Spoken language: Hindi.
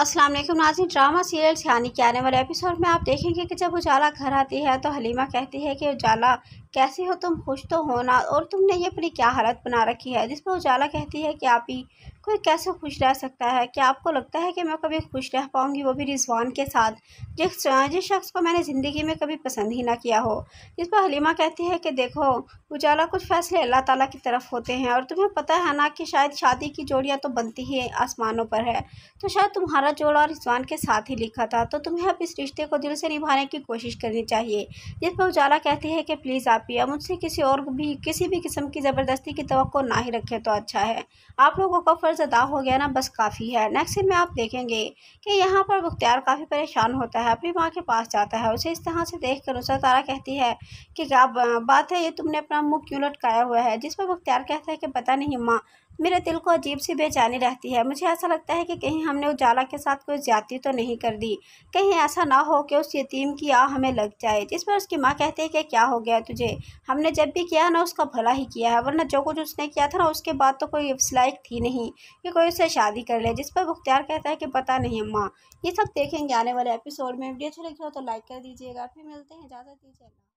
अस्सलाम वालेकुम नाजी ड्रामा सीरियल सियानी के आने वाले एपिसोड में आप देखेंगे कि जब उजाला घर आती है तो हलीमा कहती है कि उजाला कैसे हो तुम खुश तो हो ना और तुमने ये अपनी क्या हालत बना रखी है जिस पर उजाला कहती है कि आप ही कोई कैसे खुश रह सकता है क्या आपको लगता है कि मैं कभी खुश रह पाऊँगी वो भी रिजवान के साथ जिस जिस शख्स को मैंने ज़िंदगी में कभी पसंद ही ना किया हो जिस पर हलीमा कहती है कि देखो उजाला कुछ फ़ैसले अल्लाह ताला की तरफ होते हैं और तुम्हें पता है ना कि शायद शादी की जोड़ियाँ तो बनती ही आसमानों पर है तो शायद तुम्हारा जोड़ा रिजवान के साथ ही लिखा था तो तुम्हें अब इस रिश्ते को दिल से निभाने की कोशिश करनी चाहिए जिस पर उजाला कहती है कि प्लीज़ आप ही मुझसे किसी और भी किसी भी किस्म की ज़बरदस्ती की तो ना ही रखें तो अच्छा है आप लोगों का कर्ज ज़दा हो गया ना बस काफ़ी है नेक्स्ट सीन में आप देखेंगे कि यहाँ पर बख्तियार काफ़ी परेशान होता है अपनी माँ के पास जाता है उसे इस तरह से देख कर उसे तारा कहती है कि क्या बात है ये तुमने अपना मुँह क्यों लटकाया हुआ है जिस पर बख्तियार कहता है कि पता नहीं माँ मेरे दिल को अजीब सी बेचैनी रहती है मुझे ऐसा लगता है कि कहीं हमने उजाला के साथ कोई ज्यादा तो नहीं कर दी कहीं ऐसा ना हो कि उस यतीम की आ हमें लग जाए जिस पर उसकी माँ कहती है कि क्या हो गया तुझे हमने जब भी किया ना उसका भला ही किया है वरना जो कुछ उसने किया था ना उसके बाद तो कोई लाइक थी नहीं कि कोई उससे शादी कर ले जिस पर मुख्तियार कहता है कि पता नहीं अम्मा ये सब देखेंगे आने वाले एपिसोड में वीडियो अच्छा लगे तो लाइक कर दीजिएगा फिर मिलते हैं इजाज़त दीजिएगा